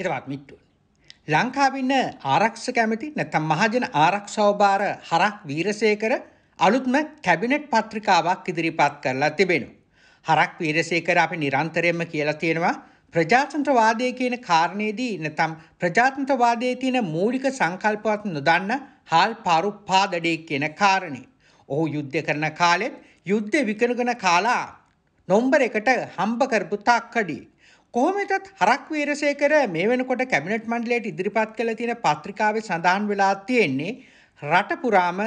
හිතවත් මිට්ටුවනි. ලංකාවින්න ආරක්ෂ කැමති නැතම් මහජන ආරක්ෂව භාර හරක් වීරසේකර අලුත්ම කැබිනට් පත්‍රිකාවක් ඉදිරිපත් කරලා තිබෙනු. හරක් වීරසේකර අපි නිරන්තරයෙන්ම කියලා තියෙනවා ප්‍රජාතන්ත්‍රවාදය කියන කාරණයේදී නැතම් ප්‍රජාතන්ත්‍රවාදයේ තියෙන මූලික සංකල්පවත් නොදන්න හාල් පාරු පාදඩේ කියන කාරණේ. ඔහු යුද්ධ කරන කාලෙත් යුද්ධ විකණගෙන කාලා නොම්බර එකට හම්බ කරපු තාක්කඩී කොහොමතත් හරක් වීරසේකර මේ වෙනකොට කැබිනට් මණ්ඩලයට ඉදිරිපත් කළ තියෙන පත්‍රිකාවේ සඳහන් වෙලා තියෙන්නේ රට පුරාම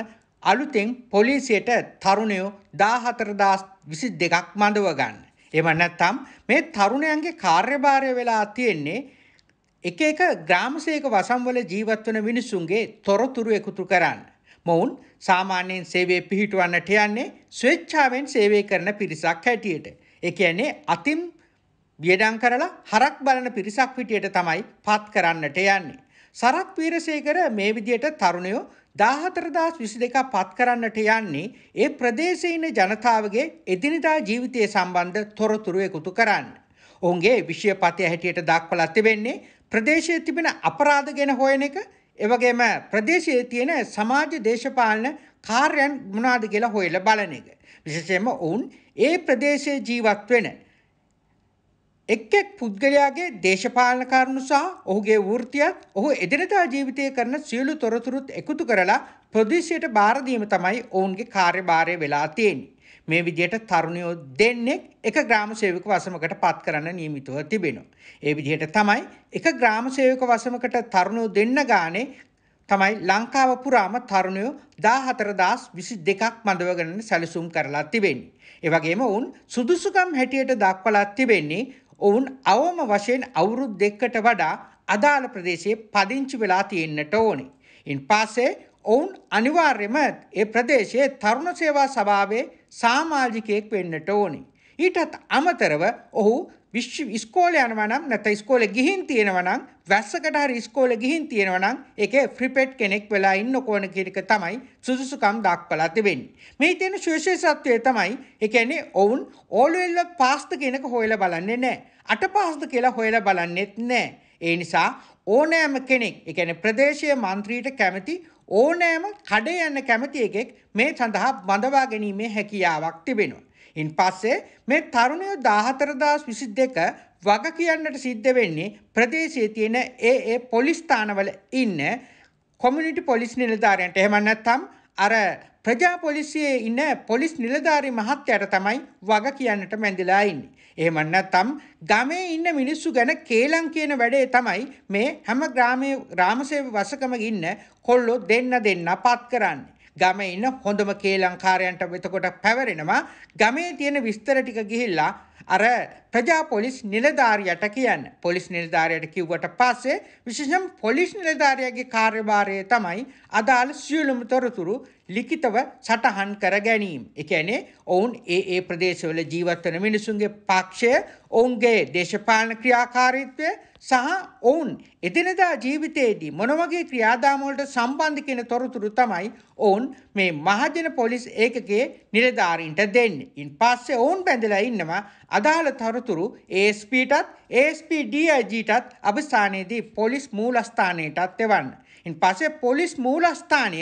අලුතෙන් පොලිසියට තරුණයෝ 14022ක් මඩව ගන්න. එහෙම නැත්නම් මේ තරුණයන්ගේ කාර්යභාරය වෙලා තියෙන්නේ එක එක ග්‍රාමසේක වසම්වල ජීවත් වන මිනිසුන්ගේ තොරතුරු එකතු කරන්න. මොවුන් සාමාන්‍යයෙන් සේවය පිහිටුවන්නට යන්නේ ස්වේච්ඡාවෙන් සේවය කරන පිරිසක් හැටියට. ඒ කියන්නේ අතින් වියඩම් කරලා හරක් බලන පිරිසක් විටියට තමයි පත් කරන්නට යන්නේ. සරත් වීරසේකර මේ විදියට තරුණයෝ 14212ක් පත් කරන්නට යන්නේ ඒ ප්‍රදේශයේ ඉන්න ජනතාවගේ එදිනදා ජීවිතය සම්බන්ධ තොරතුරු එකතු කරන්න. ඔවුන්ගේ විෂයපතය හැටියට දක්වලා තිබෙන්නේ ප්‍රදේශයේ තිබෙන අපරාධ ගැන හොයන එක, එවැගේම ප්‍රදේශයේ තියෙන සමාජ දේශපාලන කාර්යයන් මොනවාද කියලා හොයලා බලන එක. විශේෂයෙන්ම ඔවුන් ඒ ප්‍රදේශයේ ජීවත් වෙන එක් එක් පුද්ගලයාගේ දේශපාලන කරුණු සහ ඔහුගේ වෘත්තියත් ඔහු එදිනදා ජීවිතය කරන සියලු තොරතුරුත් එකතු කරලා ප්‍රදේශයට බාර දීම තමයි ඔවුන්ගේ කාර්යභාරය වෙලා තියෙන්නේ. මේ විදිහට තරුණයෝ දෙන්නෙක් එක ග්‍රාම සේවක වසමකට පත් කරන්න නියමිතව තිබෙනවා. ඒ විදිහට තමයි එක ග්‍රාම සේවක වසමකට තරුණයෝ දෙන්න ගානේ තමයි ලංකාව පුරාම තරුණයෝ 14022ක් මඳවගෙන සැලසුම් කරලා තිබෙන්නේ. ඒ වගේම වුන් සුදුසුකම් හැටියට දක්වලා තිබෙන්නේ ඔවුන් අවම වශයෙන් අවුරුදු දෙකකට වඩා අදාළ ප්‍රදේශයේ පදිංචි වෙලා තියෙන්නට ඕනේ. ඉන් පස්සේ ඔවුන් අනිවාර්යයෙන්ම ඒ ප්‍රදේශයේ තරුණ සේවා සභාවේ සමාජිකයෙක් වෙන්නට ඕනේ. ඊටත් අමතරව ඔහු විශ්ව ඉස්කෝල යනවා නම් නැත්නම් ඉස්කෝලේ ගිහින් තියෙනවා නම් වැස්සකට හරි ඉස්කෝලේ ගිහින් තියෙනවා නම් ඒකේ ෆ්‍රිපෙට් කෙනෙක් වෙලා ඉන්න ඕන කියන එක තමයි සුදුසුකම් දක්වලා තිබෙන්නේ. මේ තියෙන විශේෂත්වය තමයි ඒ කියන්නේ ඔවුන් ඕල්වෙල් පාස්ත කියනක හොයලා බලන්නේ නැහැ. අට පාස්ත කියලා හොයලා බලන්නෙත් නැහැ. ඒ නිසා ඕනෑම කෙනෙක් ඒ කියන්නේ ප්‍රදේශීය മന്ത്രിයට කැමති ඕනෑම කඩේ යන්න කැමති එකෙක් මේ සඳහා බඳවා ගැනීමේ හැකියාවක් තිබෙනවා. ඉන් පස්සේ මේ තරුණයෝ 14022 වග කියන්නට සිද්ධ වෙන්නේ ප්‍රදේශයේ තියෙන ඒ ඒ පොලිස් ස්ථානවල ඉන්න කොමියුනිටි පොලිස් නිලධාරියන්ට එහෙම නැත්නම් අර ප්‍රජා පොලිසියේ ඉන්න පොලිස් නිලධාරි මහත්තයාට තමයි වග කියන්නට මැඳිලා ඉන්නේ. එහෙම නැත්නම් ගමේ ඉන්න මිනිස්සු ගැන කේලම් කියන වැඩේ තමයි මේ හැම ග්‍රාමයේ රාමසේව වසකම ඉන්න කොල්ලෝ දෙන්න දෙන්න පත් කරන්නේ. ගමේ ඉන්න හොඳම කේලංකාරයන්ට එතකොට පැවරෙනවා ගමේ තියෙන විස්තර ටික ගිහිල්ලා අර ප්‍රජා පොලිස් නිලධාරියට කියන්න. පොලිස් නිලධාරියට කිව්වට පස්සේ විශේෂම පොලිස් නිලධාරියාගේ කාර්යභාරය තමයි අදාළ සියලුම තොරතුරු ලිඛිතව සටහන් කර ගැනීම. ඒ කියන්නේ ඔවුන් ඒ ඒ ප්‍රදේශවල ජීවත් වන මිනිසුන්ගේ පක්ෂය, ඔවුන්ගේ දේශපාලන ක්‍රියාකාරීත්වය සහ ඔවුන් එදිනදා ජීවිතයේදී මොන වගේ ක්‍රියාදාම වලට සම්බන්ධ කියන තොරතුරු තමයි ඔවුන් මේ මහජන පොලිස් ඒකකයේ නිලධාරීන්ට දෙන්නේ. ඉන් පස්සේ ඔවුන් බැඳලා ඉන්නවා අදාළ තොරතුරු ASPටත් ASP DIGටත් අවස්ථානයේදී පොලිස් මූලස්ථානයටත් එවන්න. ඉන් පස්සේ පොලිස් මූලස්ථානය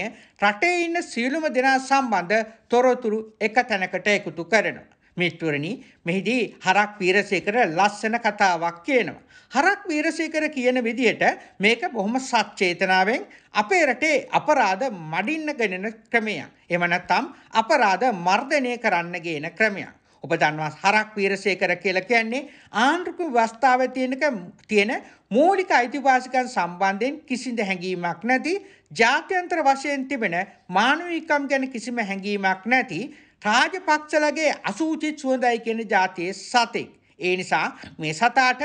රටේ ඉන්න සියලුම දෙනා සම්බන්ධ තොරතුරු එක තැනකට එකතු කරනවා. මිස්තුරණි මෙහිදී හරක් වීරසේකර ලස්සන කතාවක් කියනවා. හරක් වීරසේකර කියන විදිහට මේක බොහොම සත්චේතනාවෙන් අපේ රටේ අපරාධ මඩින්න ගෙනෙන ක්‍රමයක්. එහෙම නැත්නම් අපරාධ මර්ධනය කරන්න ගේන ක්‍රමයක්. ඔබ දන්නවා හරක් වීරසේකර කියලා කියන්නේ ආණ්ඩුක ව්‍යවස්ථාවේ තියෙනක තියෙන මූලික අයිතිවාසිකම් සම්බන්ධයෙන් කිසිඳ හැඟීමක් නැති ජාත්‍යන්තර වශයෙන් තිබෙන මානවීකම් ගැන කිසිම හැඟීමක් නැති රාජපක්ෂලගේ අසූචි සුවඳයි කියන જાතියේ සතෙක්. ඒ නිසා මේ සතාට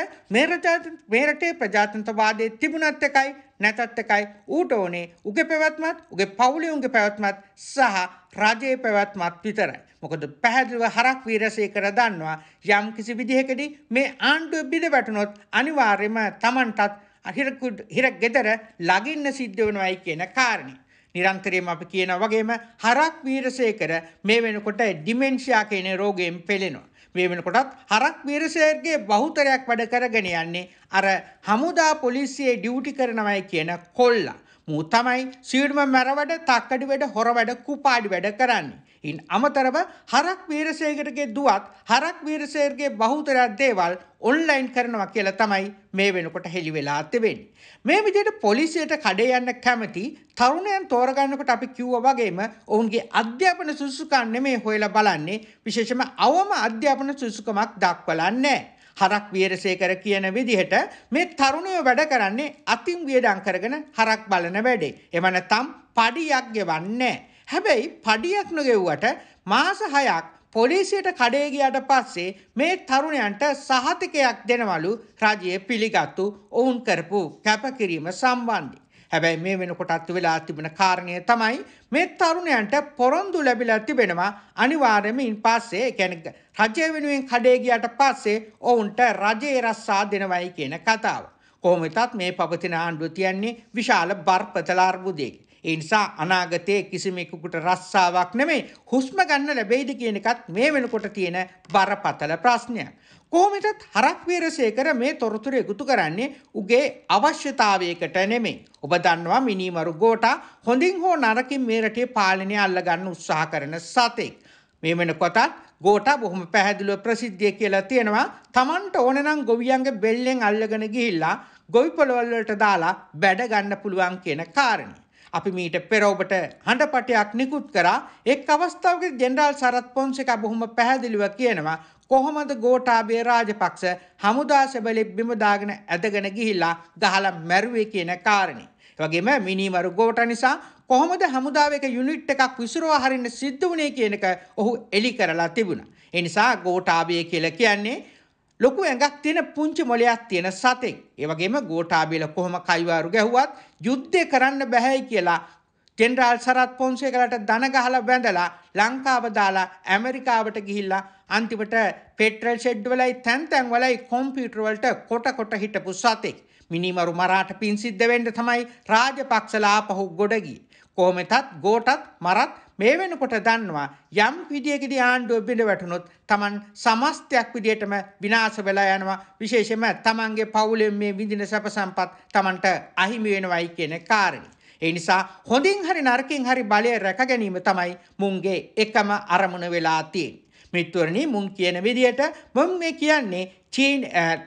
මේ රටේ ප්‍රජාතන්ත්‍රවාදයේ තිබුණත් එකයි නැතත් එකයි ඌට ඕනේ උගේ පැවැත්මත් උගේ පවුලේ උගේ පැවැත්මත් සහ රජයේ පැවැත්මත් විතරයි. මොකද පැහැදිලිව හරක් වීරසේකර දන්නවා යම් කිසි විදිහකදී මේ ආණ්ඩුව බිඳ වැටුනොත් අනිවාර්යයෙන්ම Tamanටත් හිර ගෙදර ළඟින්න සිද්ධ වෙනවයි කියන කාරණේ. නිරන්තරයෙන් අපි කියනා වගේම හරක් වීරසේකර මේ වෙනකොට ඩිමෙන්ෂියා කියන රෝගයෙන් පෙළෙනවා. මේ වෙනකොටත් හරක් වීරසේකරගේ බහුතරයක් වැඩ කරගෙන යන්නේ අර හමුදා පොලිසියේ ඩියුටි කරනවයි කියන කොල්ලා. මූ තමයි සියලුම මැරවඩ, තක්කඩි වැඩ, හොර වැඩ, කුපාඩි වැඩ කරන්නේ. ඉන් අමතරව හරක් වීරසේකරගේ දුවත් හරක් වීරසේකරගේ බහුතරයක් දේවල් ඔන්ලයින් කරනවා කියලා තමයි මේ වෙනකොට හෙළි වෙලා තිබෙන්නේ. මේ විදිහට පොලිසියට කඩේ යන්න කැමති තරුණයන් තෝරගන්නකොට අපි කිව්වා වගේම ඔවුන්ගේ අධ්‍යාපන සුසුකම් නෙමෙයි හොයලා බලන්නේ විශේෂම අවම අධ්‍යාපන සුසුකමක් දක්වලා නැහැ. හරක් වීරසේකර කියන විදිහට මේ තරුණයෝ වැඩ කරන්නේ අතින් වියදම් කරගෙන හරක් බලන වැඩේ. එවනතම් පඩියක් ගෙවන්නේ හැබැයි පඩියක් නොගෙව්වට මාස 6ක් පොලිසියට කඩේ ගියාට පස්සේ මේ තරුණයන්ට සහතිකයක් දෙනවලු රජයේ පිළිගත්තු ඔවුන් කරපු කැපකිරීම සම්බන්ධයෙන්. හැබැයි මේ වෙනකොටත් වෙලා තිබෙන කාරණය තමයි මේ තරුණයන්ට පොරොන්දු ලැබිලා තිබෙනවා අනිවාර්යයෙන්ම පස්සේ කියන්නේ රජය වෙනුවෙන් කඩේ ගියාට පස්සේ ඔවුන්ට රජේ රස්සා දෙනවයි කියන කතාව. කොහොම වෙතත් මේ පවතින ආණ්ඩුව තියන්නේ විශාල බරපතල අර්බුදයක. ඒ නිසා අනාගතයේ කිසිමෙකුට රස්සාවක් නෙමෙයි හුස්ම ගන්න ලැබෙයිද කියන එකත් මේ වෙනකොට තියෙන බරපතල ප්‍රශ්නයක්. කොහොමදත් හරක් වීරසේකර මේ තොරතුරු එකතු කරන්නේ උගේ අවශ්‍යතාවයකට නෙමෙයි. ඔබ දන්නවා මිනිමරු ගෝටා හොඳින් හෝ නරකින් මේ රටේ පාලනය අල්ලගන්න උත්සාහ කරන සතෙක්. මේ වෙනකොටත් ගෝඨා බොහොම පැහැදිලිව ප්‍රසිද්ධිය කියලා තියෙනවා. Tamanට ඕනනම් ගොවියන්ගේ බෙල්ලෙන් අල්ලගෙන ගිහිල්ලා ගොවි පොළවල් වලට දාලා බැඩ ගන්න පුළුවන් කියන කාරණේ. අපි මීට පෙර ඔබට හඬපටයක් නිකුත් කරා එක් අවස්ථාවකදී ජෙනරාල් සරත් පොන්සේකා බොහොම පැහැදිලිව කියනවා කොහොමද ගෝඨාභය රාජපක්ෂ හමුදා සැබලි බිම දාගෙන ඇදගෙන ගිහිල්ලා ගහලා මැරුවේ කියන කාරණේ. වගේම මිනි මරුගෝට නිසා කොහොමද හමුදාවක යුනිට් එකක් විසිරවා හරින්න සිද්ධ වුණේ කියන එක ඔහු එලි කරලා තිබුණා. ඒ නිසා ගෝඨාභය කියලා කියන්නේ ලොකු ඇඟක් තියෙන පුංචි මොලයක් තියෙන සතෙක්. ඒ වගේම ගෝඨාභයල කොහොම කයිවාරු ගැහුවත් යුද්ධය කරන්න බෑයි කියලා ජෙනරාල් සරත් පොන්සේකලට දන ගහලා බැඳලා ලංකාව දාලා ඇමරිකාවට ගිහිල්ලා අන්තිමට පෙට්‍රල් ෂෙඩ් වලයි තැන් තැන් වලයි කොම්පියුටර් වලට කොට කොට හිටපු සතෙක්. මිනිමරු මරාට පින් සිද්ධ වෙන්න තමයි රාජපක්ෂලා පහු ගොඩගී. කොහොමෙතත් ගෝටත් මරත් මේ වෙනකොට දන්නවා යම් විදියකදී ආණ්ඩුව බිඳ වැටුනොත් Taman සමස්තයක් විදියටම විනාශ වෙලා යනවා විශේෂයෙන්ම Tamanගේ පවුලෙන් මේ විඳින සැප සම්පත් Tamanට අහිමි වෙනවයි කියන කාරණේ. ඒ නිසා හොඳින් හරි නරකින් හරි බලය රැක ගැනීම තමයි මුන්ගේ එකම අරමුණ වෙලා තියෙන්නේ. මිත්වරණි මුන් කියන විදියට මම මේ කියන්නේ චීන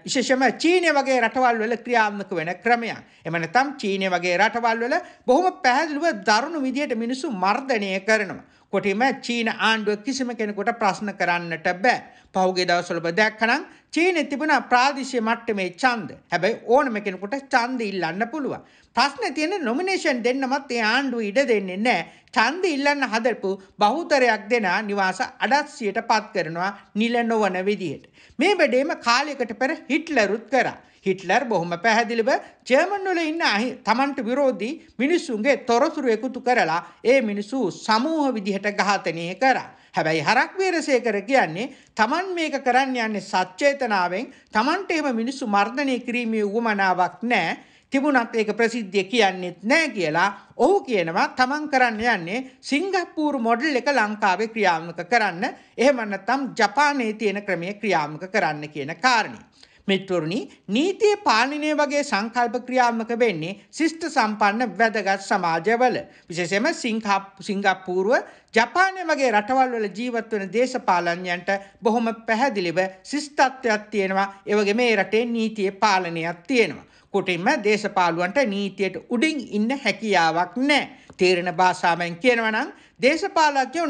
විශේෂම චීනය වගේ රටවල් වල ක්‍රියාත්මක වෙන ක්‍රමයක්. එම නැත්නම් චීනය වගේ රටවල් වල බොහොම පැහැදිලිව දරුණු විදියට මිනිස්සු මර්ධනය කරනවා. කොටිම චීන ආණ්ඩුව කිසිම කෙනෙකුට ප්‍රශ්න කරන්නට බෑ. පහුගේ දවස්වල බදැක්කනම් චීනෙ තිබුණ ප්‍රාදේශීය මට්ටමේ ඡන්ද. හැබැයි ඕනම කෙනෙකුට ඡන්ද ඉල්ලන්න පුළුවන්. ප්‍රශ්නේ තියෙන්නේ නොමිනේෂන් දෙන්නමත් ඒ ආණ්ඩුව ඉඩ දෙන්නේ නැහැ. ඡන්ද ඉල්ලන්න හදපු බහුතරයක් දෙනා නිවාස අඩස්සියටපත් කරනවා නිල නොවන විදියට. මේ වැඩේම කාලයකට පෙර හිට්ලරුත් කරා. හිට්ලර් බොහොම පැහැදිලිව ජර්මන්වල ඉන්න තමන්ට විරෝධී මිනිස්සුන්ගේ තොරතුරු එකතු කරලා ඒ මිනිස්සු සමූහ විදිහට ඝාතනය කරා. හැබැයි හරක් වේරසේකර කියන්නේ Taman මේක කරන්න යන්නේ සත්‍යේතනාවෙන් Tamanට එහෙම මිනිස්සු මර්ධනය කිරීමේ උවමනාවක් නැහැ. තිබුණත් ඒක ප්‍රසිද්ධිය කියන්නෙත් නෑ කියලා ඔහු කියනවා තමන් කරන්න යන්නේ සිංගප්පූරු මොඩල් එක ලංකාවේ ක්‍රියාත්මක කරන්න එහෙම නැත්නම් ජපානයේ තියෙන ක්‍රමයේ ක්‍රියාත්මක කරන්න කියන කාරණේ. මිත්වරුනි නීතිය පාලනය වගේ සංකල්ප ක්‍රියාත්මක වෙන්නේ ශිෂ්ට සම්පන්න වැදගත් සමාජවල විශේෂයෙන්ම සිංගප්පූරුව ජපානය වගේ රටවල් වල ජීවත් වෙන දේශපාලනඥයන්ට බොහොම පැහැදිලිව ශිෂ්ටත්වයක් තියෙනවා ඒ වගේ මේ රටේ නීතියේ පාලනයක් තියෙනවා කොටින්ම දේශපාලුවන්ට නීතියට උඩින් ඉන්න හැකියාවක් නැහැ. තේරෙන භාෂාවෙන් කියනවා නම් දේශපාලකයෝ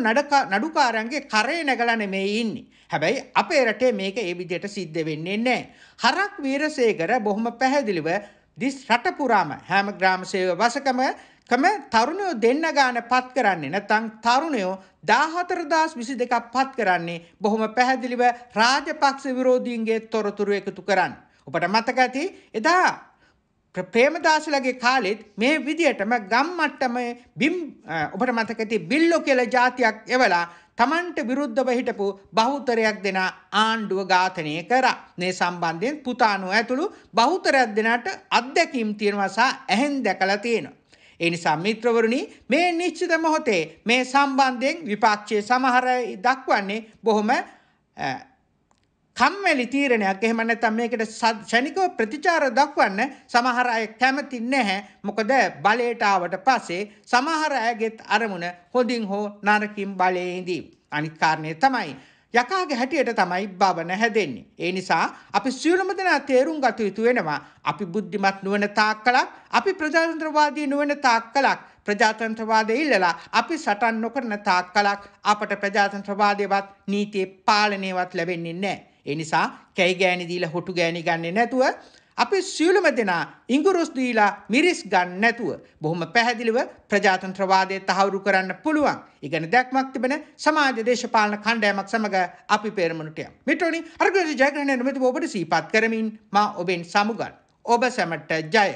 නඩුකාරයන්ගේ කරේ නැගලා නෙමෙයි ඉන්නේ. හැබැයි අපේ රටේ මේක ඒ විදිහට සිද්ධ වෙන්නේ නැහැ. හරක් වීරසේකර බොහොම පැහැදිලිව දිස් රට පුරාම හැම ග්‍රාම සේවක වසකම කම තරුණයෝ දෙන්න ගාන පත් කරන්නේ නැත්නම් තරුණයෝ 14022ක් පත් කරන්නේ බොහොම පැහැදිලිව රාජපක්ෂ විරෝධීන්ගේ තොරතුරු එකතු කරන්නේ ඔබට මතක ඇති එදා ප්‍රේමදාසලගේ කාලෙත් මේ විදියටම ගම් මට්ටමේ බිම් ඔබට මතක ඇති බිල්ලෝ කියලා જાතියක් එවලා තමන්ට විරුද්ධව හිටපු බහුතරයක් දෙන ආණ්ඩුව ඝාතනය කරා. මේ සම්බන්ධයෙන් පුතාණෝ ඇතුළු බහුතරයක් දෙනාට අත්දැකීම් තියෙනවා සහ ඇහෙන් දැකලා තියෙනවා. ඒ නිසා මිත්‍රවරුනි මේ නිශ්චිත මොහොතේ මේ සම්බන්ධයෙන් විපක්ෂයේ සමහර දක්වන්නේ බොහොම කම්මැලි තීරණයක් එහෙම නැත්නම් මේකට ශනිකව ප්‍රතිචාර දක්වන්න සමහර අය කැමති නැහැ. මොකද බලයට ආවට පස්සේ සමහර අයගෙත් අරමුණ හොඳින් හෝ නරකින් බලයේ ඉඳී. අනිත් කාරණේ තමයි යකාගේ හැටියට තමයි භවන හැදෙන්නේ. ඒ නිසා අපි සියලුම දෙනා තේරුම් ගත යුතු වෙනවා. අපි බුද්ධිමත් නුවණ තාක්කලක්, අපි ප්‍රජාතන්ත්‍රවාදී නුවණ තාක්කලක්, ප්‍රජාතන්ත්‍රවාදය ඉල්ලලා අපි සටන් නොකරන තාක්කලක් අපට ප්‍රජාතන්ත්‍රවාදයවත් නීතියේ පාලනයවත් ලැබෙන්නේ නැහැ. ඒ නිසා කැයි ගෑණි දීලා හොටු ගෑණි ගන්නෙ නැතුව අපි සියලුම දෙනා ඉංගුරුස් දීලා මිරිස් ගන්න නැතුව බොහොම පැහැදිලිව ප්‍රජාතන්ත්‍රවාදය තහවුරු කරන්න පුළුවන්. ඉගෙන දැක්මක් තිබෙන සමාජ දේශපාලන කණ්ඩායමක් සමග අපි පෙරමුණට යමු. මෙට්‍රෝනි අර්ගස ජයග්‍රහණය නිමිතිව ඔබට සීපත් කරමින් මා ඔබෙන් සමුගන්. ඔබ සැමට ජය